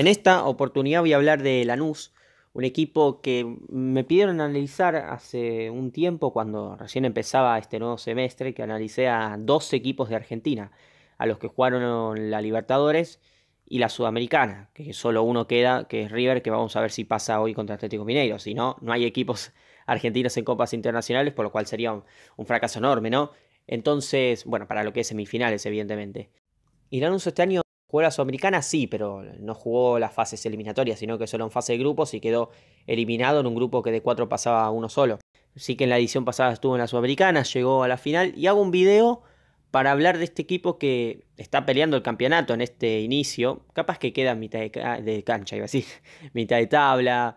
En esta oportunidad voy a hablar de Lanús, un equipo que me pidieron analizar hace un tiempo, cuando recién empezaba este nuevo semestre, que analicé a dos equipos de Argentina, a los que jugaron la Libertadores y la Sudamericana, que solo uno queda, que es River, que vamos a ver si pasa hoy contra Atlético Mineiro. Si no, no hay equipos argentinos en copas internacionales, por lo cual sería un, fracaso enorme, ¿no? Entonces, bueno, para lo que es semifinales, evidentemente. Y Lanús este año Jugó la Sudamericana, sí, pero no jugó las fases eliminatorias, sino que solo en fase de grupos y quedó eliminado en un grupo que de cuatro pasaba uno solo. Sí que en la edición pasada estuvo en la Sudamericana, llegó a la final y hago un video para hablar de este equipo que está peleando el campeonato en este inicio. Capaz que queda en mitad de, cancha, iba así. mitad de tabla,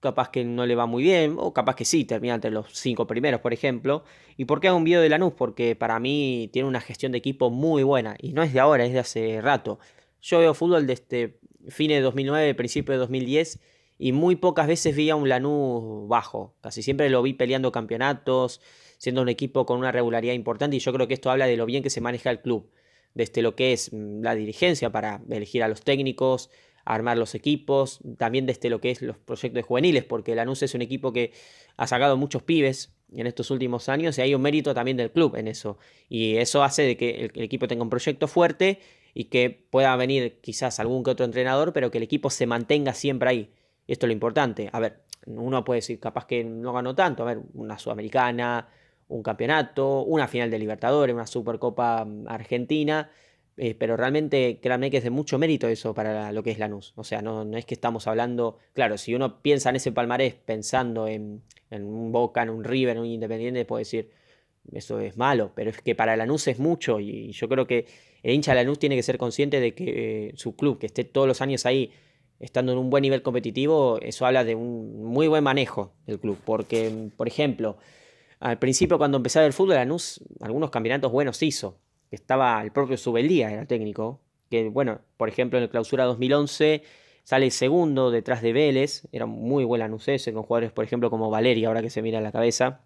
capaz que no le va muy bien, o capaz que sí, termina entre los cinco primeros, por ejemplo. ¿Y por qué hago un video de Lanús? Porque para mí tiene una gestión de equipo muy buena, y no es de ahora, es de hace rato. Yo veo fútbol desde fines de 2009, principio de 2010 y muy pocas veces vi a un Lanús bajo. Casi siempre lo vi peleando campeonatos, siendo un equipo con una regularidad importante y yo creo que esto habla de lo bien que se maneja el club, desde lo que es mm, la dirigencia para elegir a los técnicos, armar los equipos, también desde lo que es los proyectos juveniles, porque Lanús es un equipo que ha sacado muchos pibes en estos últimos años y hay un mérito también del club en eso. Y eso hace de que el equipo tenga un proyecto fuerte y que pueda venir quizás algún que otro entrenador, pero que el equipo se mantenga siempre ahí. Esto es lo importante. A ver, uno puede decir capaz que no ganó tanto, a ver, una sudamericana, un campeonato, una final de Libertadores, una Supercopa mm, Argentina, eh, pero realmente créanme que es de mucho mérito eso para lo que es Lanús. O sea, no, no es que estamos hablando, claro, si uno piensa en ese palmarés pensando en, en un Boca, en un River, en un Independiente, puede decir, eso es malo, pero es que para Lanús es mucho y yo creo que el hincha de Lanús tiene que ser consciente de que eh, su club, que esté todos los años ahí, estando en un buen nivel competitivo, eso habla de un muy buen manejo del club. Porque, por ejemplo, al principio cuando empezaba el fútbol, Lanús algunos campeonatos buenos hizo. Estaba el propio Subelía, era técnico. Que, bueno, por ejemplo, en el clausura 2011 sale segundo detrás de Vélez. Era muy buen Lanús ese, con jugadores, por ejemplo, como Valeria, ahora que se mira la cabeza.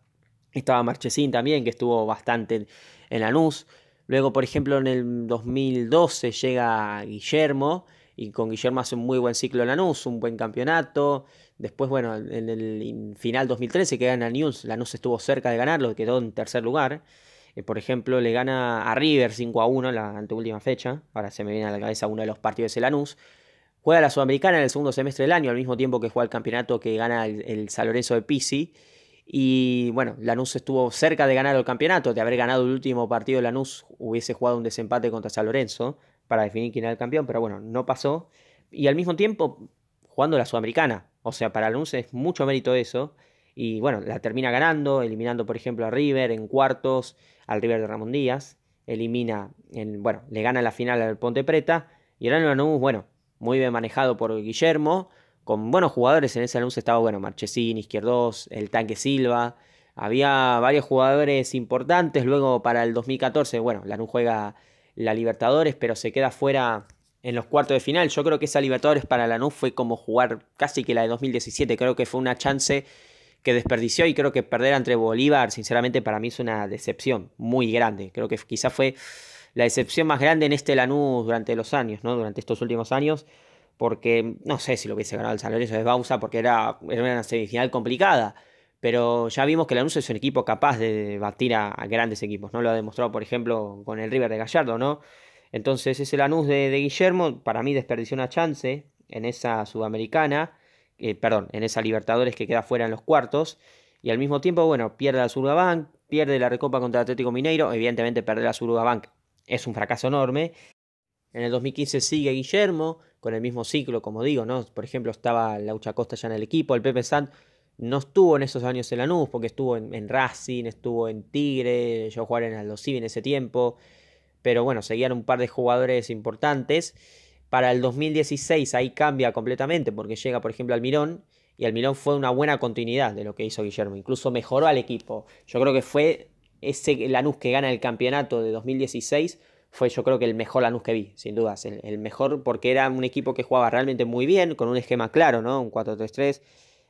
Estaba Marchesín también, que estuvo bastante en Lanús. Luego, por ejemplo, en el 2012 llega Guillermo y con Guillermo hace un muy buen ciclo en Lanús, un buen campeonato. Después, bueno, en el final 2013 que gana News, Lanús estuvo cerca de ganarlo, quedó en tercer lugar. Eh, por ejemplo, le gana a River 5 a 1 la anteúltima fecha. Ahora se me viene a la cabeza uno de los partidos de Lanús. Juega la Sudamericana en el segundo semestre del año, al mismo tiempo que juega el campeonato que gana el, el Lorenzo de Pisi. Y bueno, Lanús estuvo cerca de ganar el campeonato, de haber ganado el último partido Lanús, hubiese jugado un desempate contra San Lorenzo para definir quién era el campeón, pero bueno, no pasó. Y al mismo tiempo, jugando la Sudamericana. O sea, para Lanús es mucho mérito eso. Y bueno, la termina ganando, eliminando por ejemplo a River en cuartos, al River de Ramón Díaz. Elimina, en, bueno, le gana la final al Ponte Preta. Y ahora Lanús, bueno, muy bien manejado por Guillermo con buenos jugadores. En ese Lanús estaba, bueno, Marchesín, Izquierdos, el Tanque Silva. Había varios jugadores importantes. Luego para el 2014, bueno, Lanús juega la Libertadores, pero se queda fuera en los cuartos de final. Yo creo que esa Libertadores para Lanús fue como jugar casi que la de 2017. Creo que fue una chance que desperdició y creo que perder entre Bolívar, sinceramente, para mí es una decepción muy grande. Creo que quizás fue la decepción más grande en este Lanús durante los años, ¿no? Durante estos últimos años porque no sé si lo hubiese ganado el San Lorenzo de Bausa, porque era, era una semifinal complicada. Pero ya vimos que el Anus es un equipo capaz de batir a, grandes equipos, ¿no? Lo ha demostrado, por ejemplo, con el River de Gallardo, ¿no? Entonces, ese el de, de Guillermo, para mí desperdició una chance en esa Sudamericana, eh, perdón, en esa Libertadores que queda fuera en los cuartos. Y al mismo tiempo, bueno, pierde la Bank, pierde la Recopa contra el Atlético Mineiro. Evidentemente, perder la Bank es un fracaso enorme. En el 2015 sigue Guillermo, con el mismo ciclo, como digo, ¿no? Por ejemplo, estaba Laucha Costa ya en el equipo, el Pepe Sant no estuvo en esos años en Lanús, porque estuvo en, Racing, estuvo en Tigre, yo jugaba en Aldo en ese tiempo, pero bueno, seguían un par de jugadores importantes. Para el 2016 ahí cambia completamente, porque llega, por ejemplo, Almirón, y Almirón fue una buena continuidad de lo que hizo Guillermo, incluso mejoró al equipo. Yo creo que fue ese Lanús que gana el campeonato de 2016 fue yo creo que el mejor Lanús que vi, sin dudas. El, mejor porque era un equipo que jugaba realmente muy bien, con un esquema claro, ¿no? Un 4-3-3,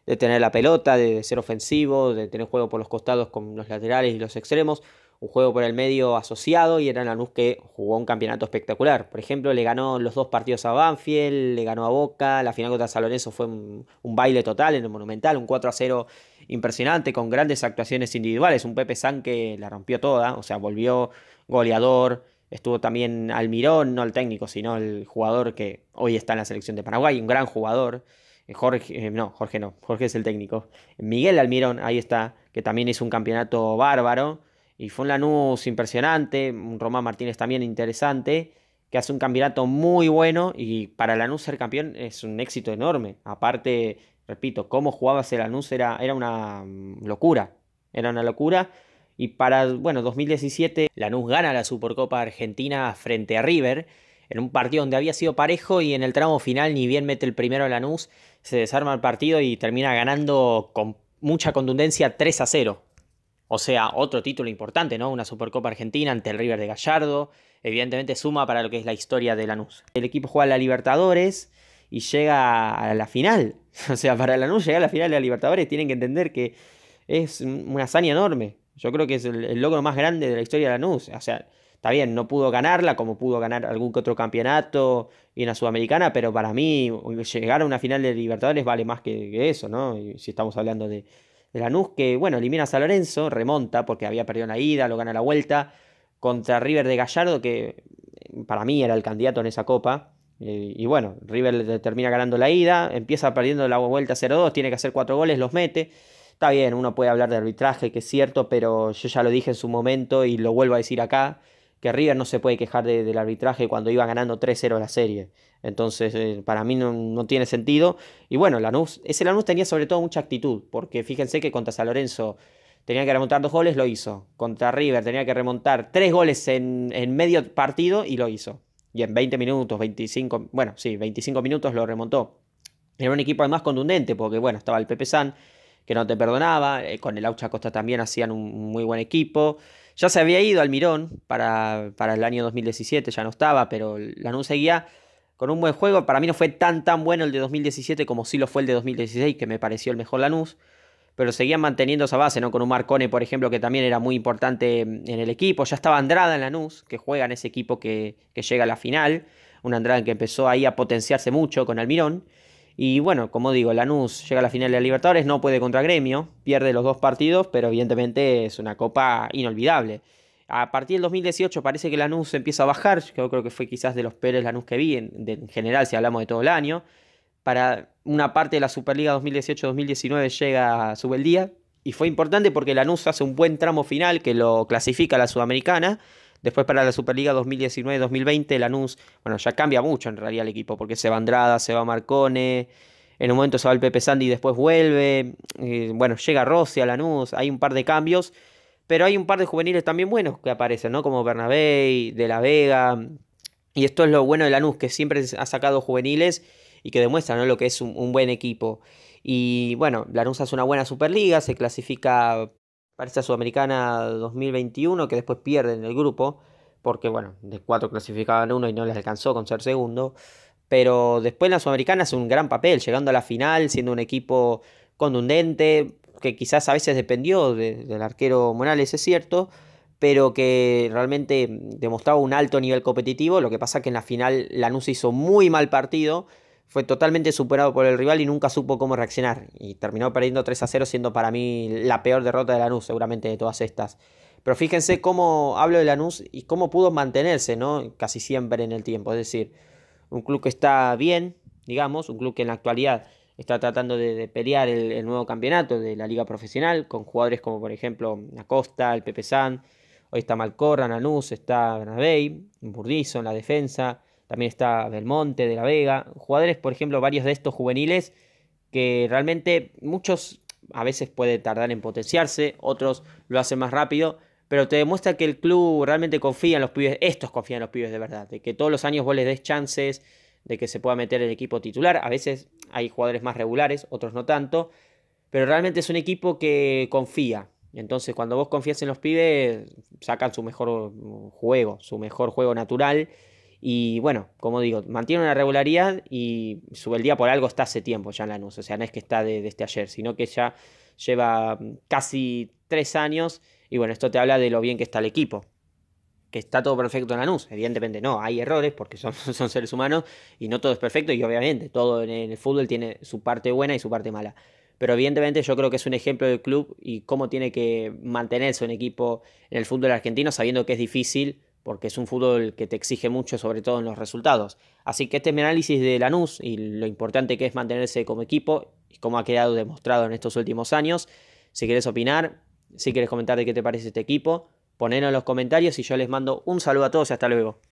de tener la pelota, de, ser ofensivo, de tener juego por los costados con los laterales y los extremos, un juego por el medio asociado y era Lanús que jugó un campeonato espectacular. Por ejemplo, le ganó los dos partidos a Banfield, le ganó a Boca, la final contra San fue un, baile total en el Monumental, un 4-0 impresionante, con grandes actuaciones individuales. Un Pepe San que la rompió toda, o sea, volvió goleador, Estuvo también Almirón, no el técnico, sino el jugador que hoy está en la selección de Paraguay, un gran jugador. Eh, Jorge, eh, no, Jorge no, Jorge es el técnico. Miguel Almirón, ahí está, que también hizo un campeonato bárbaro. Y fue un Lanús impresionante, un Román Martínez también interesante, que hace un campeonato muy bueno y para Lanús ser campeón es un éxito enorme. Aparte, repito, cómo jugaba ese Lanús era, era una mm, locura, era una locura. Y para, bueno, 2017 Lanús gana la Supercopa Argentina frente a River, en un partido donde había sido parejo y en el tramo final ni bien mete el primero Lanús, se desarma el partido y termina ganando con mucha contundencia 3 a 0. O sea, otro título importante, ¿no? Una Supercopa Argentina ante el River de Gallardo. Evidentemente suma para lo que es la historia de Lanús. El equipo juega a la Libertadores y llega a la final. O sea, para Lanús llegar a la final de la Libertadores tienen que entender que es una hazaña enorme. Yo creo que es el, logro más grande de la historia de Lanús. O sea, está bien, no pudo ganarla como pudo ganar algún que otro campeonato y la sudamericana, pero para mí llegar a una final de Libertadores vale más que, eso, ¿no? si estamos hablando de, la Lanús, que bueno, elimina a San Lorenzo, remonta porque había perdido una ida, lo gana la vuelta, contra River de Gallardo, que eh, para mí era el candidato en esa copa. Y, eh, y bueno, River termina ganando la ida, empieza perdiendo la vuelta 0-2, tiene que hacer cuatro goles, los mete. Está bien, uno puede hablar de arbitraje, que es cierto, pero yo ya lo dije en su momento y lo vuelvo a decir acá, que River no se puede quejar del arbitraje cuando iba ganando 3-0 la serie. Entonces, eh, para mí no, tiene sentido. Y bueno, Lanús, ese Lanús tenía sobre todo mucha actitud, porque fíjense que contra San Lorenzo tenía que remontar dos goles, lo hizo. Contra River tenía que remontar tres goles en, en medio partido y lo hizo. Y en 20 minutos, 25, bueno, sí, 25 minutos lo remontó. Era un equipo además contundente, porque bueno, estaba el Pepe San, que no te perdonaba, eh, con el Aucha Costa también hacían un muy buen equipo. Ya se había ido Almirón para, para el año 2017, ya no estaba, pero Lanús seguía con un buen juego. Para mí no fue tan tan bueno el de 2017 como sí lo fue el de 2016, que me pareció el mejor Lanús. Pero seguían manteniendo esa base, ¿no? Con un Marcone, por ejemplo, que también era muy importante en el equipo. Ya estaba Andrada en Lanús, que juega en ese equipo que, llega a la final. Un Andrada que empezó ahí a potenciarse mucho con Almirón. Y bueno, como digo, Lanús llega a la final de la Libertadores, no puede contra Gremio, pierde los dos partidos, pero evidentemente es una copa inolvidable. A partir del 2018 parece que Lanús empieza a bajar, yo creo que fue quizás de los peores Lanús que vi, en, general si hablamos de todo el año. Para una parte de la Superliga 2018-2019 llega a Subeldía, y fue importante porque Lanús hace un buen tramo final que lo clasifica a la Sudamericana, Después para la Superliga 2019-2020, Lanús, bueno, ya cambia mucho en realidad el equipo, porque se va Andrada, se va Marcone, en un momento se va el Pepe Sandy y después vuelve, eh, bueno, llega Rossi a Lanús, hay un par de cambios, pero hay un par de juveniles también buenos que aparecen, ¿no? Como Bernabé, De La Vega, y esto es lo bueno de Lanús, que siempre ha sacado juveniles y que demuestra ¿no? lo que es un, un buen equipo. Y bueno, Lanús hace una buena Superliga, se clasifica para Sudamericana 2021, que después pierden el grupo, porque bueno, de cuatro clasificaban uno y no les alcanzó con ser segundo. Pero después en la Sudamericana hace un gran papel, llegando a la final, siendo un equipo contundente, que quizás a veces dependió del arquero Morales, es cierto, pero que realmente demostraba un alto nivel competitivo. Lo que pasa que en la final Lanús hizo muy mal partido fue totalmente superado por el rival y nunca supo cómo reaccionar. Y terminó perdiendo 3 a 0, siendo para mí la peor derrota de Lanús, seguramente de todas estas. Pero fíjense cómo hablo de Lanús y cómo pudo mantenerse, ¿no? Casi siempre en el tiempo. Es decir, un club que está bien, digamos, un club que en la actualidad está tratando de, pelear el, nuevo campeonato de la liga profesional, con jugadores como por ejemplo Acosta, el Pepe San, hoy está Malcorra, Lanús, está Bernabéi, Burdizo en la defensa, también está Belmonte, de la Vega, jugadores, por ejemplo, varios de estos juveniles que realmente muchos a veces puede tardar en potenciarse, otros lo hacen más rápido, pero te demuestra que el club realmente confía en los pibes, estos confían en los pibes de verdad, de que todos los años vos les des chances de que se pueda meter el equipo titular, a veces hay jugadores más regulares, otros no tanto, pero realmente es un equipo que confía, entonces cuando vos confías en los pibes, sacan su mejor juego, su mejor juego natural y bueno, como digo, mantiene una regularidad y su el día por algo está hace tiempo ya en Lanús. O sea, no es que está de, desde este ayer, sino que ya lleva mm, casi tres años. Y bueno, esto te habla de lo bien que está el equipo. Que está todo perfecto en la Lanús. Evidentemente no, hay errores porque son, son seres humanos y no todo es perfecto. Y obviamente todo en el fútbol tiene su parte buena y su parte mala pero evidentemente yo creo que es un ejemplo del club y cómo tiene que mantenerse un equipo en el fútbol argentino sabiendo que es difícil porque es un fútbol que te exige mucho, sobre todo en los resultados. Así que este es mi análisis de Lanús y lo importante que es mantenerse como equipo y cómo ha quedado demostrado en estos últimos años. Si quieres opinar, si quieres comentar de qué te parece este equipo, ponelo en los comentarios y yo les mando un saludo a todos y hasta luego.